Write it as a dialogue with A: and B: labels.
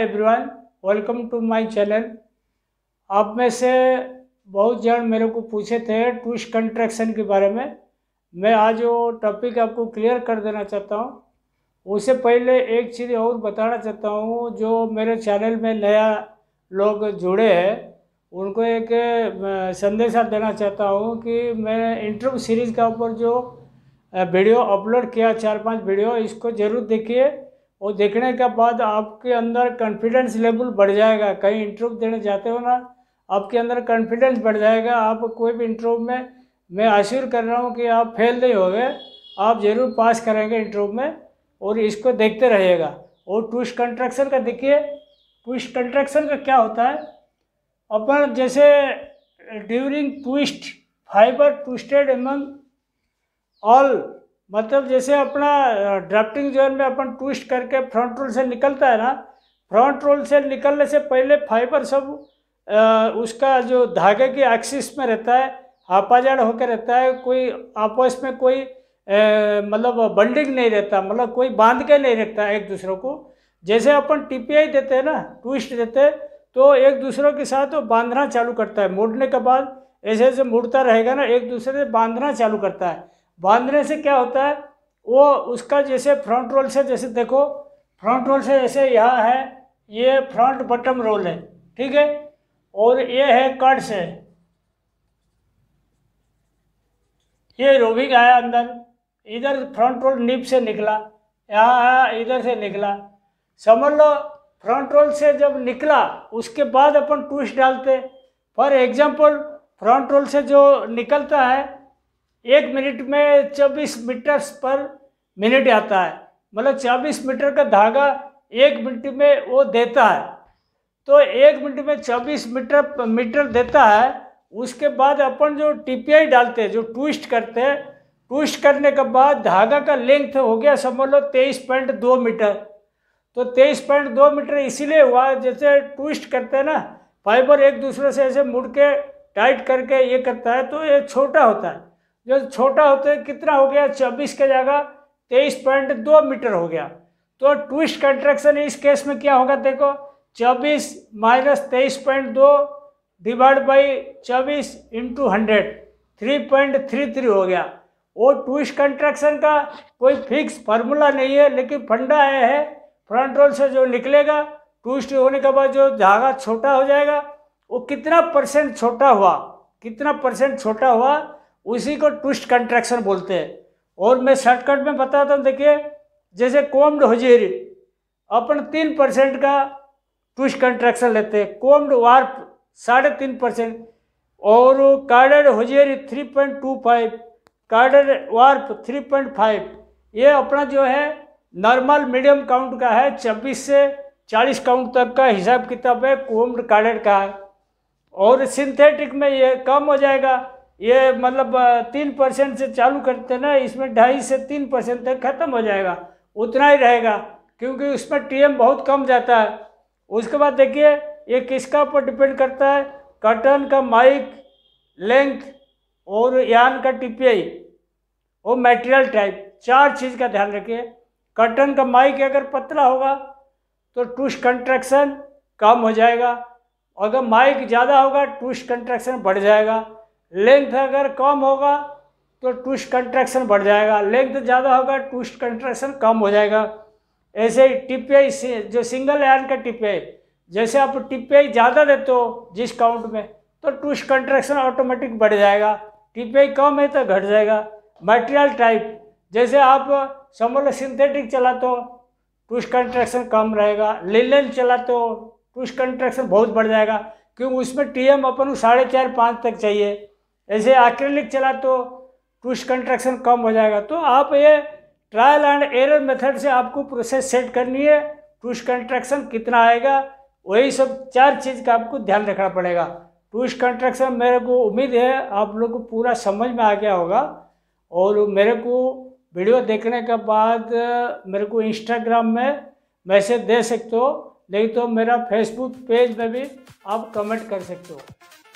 A: everyone welcome to my channel आप में से बहुत जन मेरे को पूछे थे ट्विस्ट कंट्रैक्शन के बारे में मैं आज वो टॉपिक आपको क्लियर कर देना चाहता हूँ उससे पहले एक चीज़ और बताना चाहता हूँ जो मेरे चैनल में नया लोग जुड़े हैं उनको एक संदेशा देना चाहता हूँ कि मैं इंटरव्यू सीरीज़ का ऊपर जो वीडियो अपलोड किया चार पाँच वीडियो इसको ज़रूर देखिए वो देखने के बाद आपके अंदर कॉन्फिडेंस लेवल बढ़ जाएगा कहीं इंटरव्यू देने जाते हो ना आपके अंदर कॉन्फिडेंस बढ़ जाएगा आप कोई भी इंटरव्यू में मैं आश्यूर कर रहा हूँ कि आप फेल नहीं होगे आप ज़रूर पास करेंगे इंटरव्यू में और इसको देखते रहिएगा और ट्विस्ट कंस्ट्रक्शन का देखिए ट्विस्ट कंस्ट्रक्शन का क्या होता है अपन जैसे during twist fibre twisted among all मतलब जैसे अपना ड्राफ्टिंग जोन में अपन ट्विस्ट करके फ्रंट रोल से निकलता है ना फ्रंट रोल से निकलने से पहले फाइबर सब उसका जो धागे की एक्सिस में रहता है आपाजाड़ होकर रहता है कोई आपस में कोई मतलब बंडिंग नहीं रहता मतलब कोई बांध के नहीं रखता एक दूसरे को जैसे अपन टीपीआई देते हैं ना ट्विस्ट देते तो एक दूसरे के साथ वो बांधना चालू करता है मुड़ने के बाद ऐसे ऐसे मुड़ता रहेगा ना एक दूसरे से बांधना चालू करता है बांधने से क्या होता है वो उसका जैसे फ्रंट रोल से जैसे देखो फ्रंट रोल से जैसे यहाँ है ये फ्रंट बटम रोल है ठीक है और ये है कट से ये रोविंग आया अंदर इधर फ्रंट रोल निप से निकला यहाँ आया इधर से निकला समझ लो फ्रंट रोल से जब निकला उसके बाद अपन ट्विस्ट डालते फॉर एग्जाम्पल फ्रंट रोल से जो निकलता है एक मिनट में चौबीस मीटर पर मिनट आता है मतलब चौबीस मीटर का धागा एक मिनट में वो देता है तो एक मिनट में चौबीस मीटर मीटर देता है उसके बाद अपन जो टीपीआई डालते हैं जो ट्विस्ट करते हैं ट्विस्ट करने के बाद धागा का लेंथ हो गया समझ लो तेईस पॉइंट दो मीटर तो तेईस पॉइंट दो मीटर इसीलिए हुआ जैसे ट्विस्ट करते हैं ना फाइबर एक दूसरे से ऐसे मुड़ के टाइट करके ये करता है तो ये छोटा होता है जो छोटा होते कितना हो गया चौबीस के जगह तेईस पॉइंट दो मीटर हो गया तो ट्विस्ट कंट्रैक्शन इस केस में क्या होगा देखो चौबीस माइनस तेईस पॉइंट दो डिवाइड बाई चौबीस into hundred three point three three हो गया वो ट्विस्ट कंट्रैक्शन का कोई फिक्स फार्मूला नहीं है लेकिन फंडा आया है फ्रंट रोल से जो निकलेगा ट्विस्ट होने के बाद जो धागा छोटा हो जाएगा वो कितना परसेंट छोटा हुआ कितना परसेंट छोटा हुआ उसी को ट्विस्ट कंट्रैक्शन बोलते हैं और मैं शॉर्टकट में बताता हूँ देखिए जैसे कोम्ड होजेरी अपन तीन परसेंट का ट्विस्ट कंट्रैक्शन लेते हैं कोम्ड वार्प साढ़े तीन परसेंट और carded hosiery three point two five carded warp three point five ये अपना जो है नॉर्मल मीडियम काउंट का है छब्बीस से चालीस काउंट तक का हिसाब किताब है कोम्ड कार्डेड का है और सिंथेटिक में ये कम हो जाएगा ये मतलब तीन परसेंट से चालू करते ना इसमें ढाई से तीन परसेंट तक खत्म हो जाएगा उतना ही रहेगा क्योंकि उसमें टीएम बहुत कम जाता है उसके बाद देखिए ये किसका पर डिपेंड करता है कर्टन का माइक लेंथ और यान का टीपीआई और मटेरियल टाइप चार चीज़ का ध्यान रखिए कर्टन का माइक अगर पतला होगा तो टूश कंट्रैक्शन कम हो जाएगा अगर माइक ज़्यादा होगा टूश कंट्रैक्शन बढ़ जाएगा लेंथ अगर कम होगा तो ट्विस्ट कंट्रैक्शन बढ़ जाएगा लेंथ ज़्यादा होगा ट्विस्ट कंट्रैक्शन कम हो जाएगा ऐसे ही टिपियाई जो सिंगल एयरन का टिपियाई जैसे आप टिपियाई ज़्यादा देते हो जिस काउंट में तो ट्विस्ट कंट्रैक्शन ऑटोमेटिक बढ़ जाएगा टिपियाई कम है तो घट जाएगा मटेरियल टाइप जैसे आप समझ लो सिंथेटिक चलाते हो ट्विस्ट कंट्रैक्शन कम रहेगा लिलन चलाते हो ट्विस्ट कंट्रैक्शन बहुत बढ़ जाएगा क्योंकि उसमें टीएम अपन साढ़े चार पाँच तक चाहिए ऐसे एक्रेलिक चला तो टूश कंट्रेक्शन कम हो जाएगा तो आप ये ट्रायल एंड एरर मेथड से आपको प्रोसेस सेट करनी है टूश कंट्रेक्शन कितना आएगा वही सब चार चीज़ का आपको ध्यान रखना पड़ेगा टूश कंट्रक्शन मेरे को उम्मीद है आप लोग को पूरा समझ में आ गया होगा और मेरे को वीडियो देखने के बाद मेरे को इंस्टाग्राम में मैसेज दे सकते हो नहीं तो मेरा फेसबुक पेज में भी आप कमेंट कर सकते हो